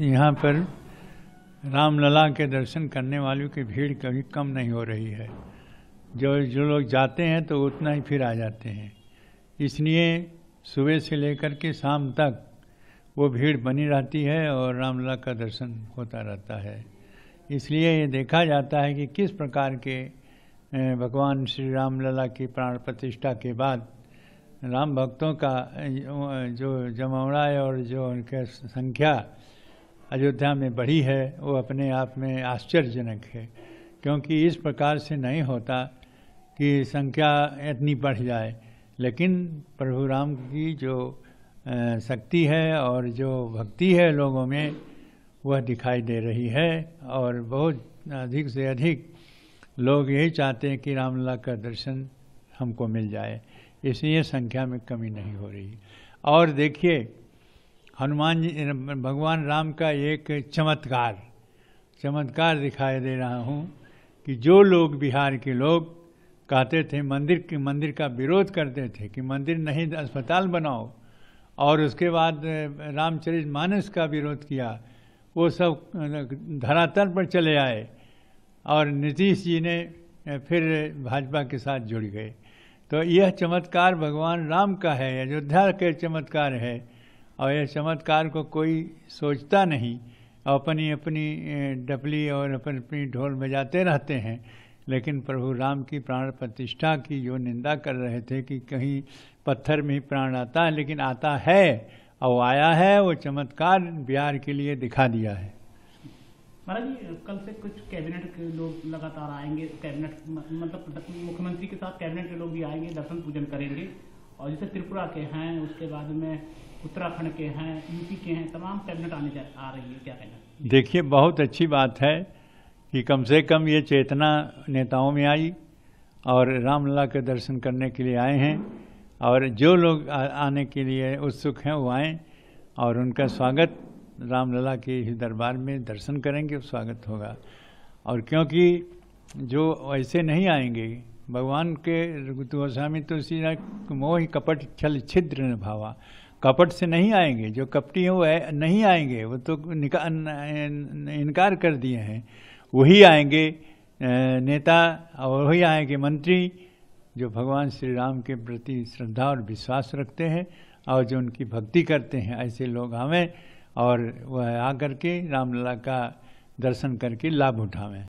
यहाँ पर रामलला के दर्शन करने वालों की भीड़ कभी कम नहीं हो रही है जो जो लोग जाते हैं तो उतना ही फिर आ जाते हैं इसलिए सुबह से लेकर के शाम तक वो भीड़ बनी रहती है और रामलला का दर्शन होता रहता है इसलिए ये देखा जाता है कि किस प्रकार के भगवान श्री रामलला की प्राण प्रतिष्ठा के बाद राम भक्तों का जो जमावड़ा है और जो उनके संख्या अयोध्या में बढ़ी है वो अपने आप में आश्चर्यजनक है क्योंकि इस प्रकार से नहीं होता कि संख्या इतनी बढ़ जाए लेकिन प्रभु राम की जो शक्ति है और जो भक्ति है लोगों में वह दिखाई दे रही है और बहुत अधिक से अधिक लोग यही चाहते हैं कि रामला का दर्शन हमको मिल जाए इसलिए संख्या में कमी नहीं हो रही और देखिए हनुमान जी भगवान राम का एक चमत्कार चमत्कार दिखाई दे रहा हूँ कि जो लोग बिहार के लोग कहते थे मंदिर के मंदिर का विरोध करते थे कि मंदिर नहीं अस्पताल बनाओ और उसके बाद रामचरित मानस का विरोध किया वो सब धरातल पर चले आए और नीतीश जी ने फिर भाजपा के साथ जुड़ गए तो यह चमत्कार भगवान राम का है अयोध्या के चमत्कार है और यह चमत्कार को कोई सोचता नहीं और अपनी अपनी डपली और अपन अपनी ढोल बजाते रहते हैं लेकिन प्रभु राम की प्राण प्रतिष्ठा की जो निंदा कर रहे थे कि कहीं पत्थर में ही प्राण आता है लेकिन आता है और आया है वो चमत्कार बिहार के लिए दिखा दिया है महाराज जी कल से कुछ कैबिनेट के लोग लगातार आएंगे कैबिनेट मतलब मुख्यमंत्री के साथ कैबिनेट के लोग भी आएंगे दर्शन पूजन करेंगे और जैसे त्रिपुरा के हैं उसके बाद में उत्तराखंड के हैं यूपी के हैं तमाम कैबिनेट आने जा आ रही है क्या कहना देखिए बहुत अच्छी बात है कि कम से कम ये चेतना नेताओं में आई और रामलला के दर्शन करने के लिए आए हैं और जो लोग आने के लिए उत्सुक हैं वो आएँ और उनका स्वागत रामलला के दरबार में दर्शन करेंगे स्वागत होगा और क्योंकि जो ऐसे नहीं आएंगे भगवान के गोस्वामी तुलसी तो मोह कपट छल छिद्र न भावा कपट से नहीं आएंगे जो कपटी हैं वो नहीं आएंगे वो तो निका, इनकार कर दिए हैं वही आएंगे नेता और वही आएंगे मंत्री जो भगवान श्री राम के प्रति श्रद्धा और विश्वास रखते हैं और जो उनकी भक्ति करते हैं ऐसे लोग आवें और वह आकर के रामलला का दर्शन करके लाभ उठावें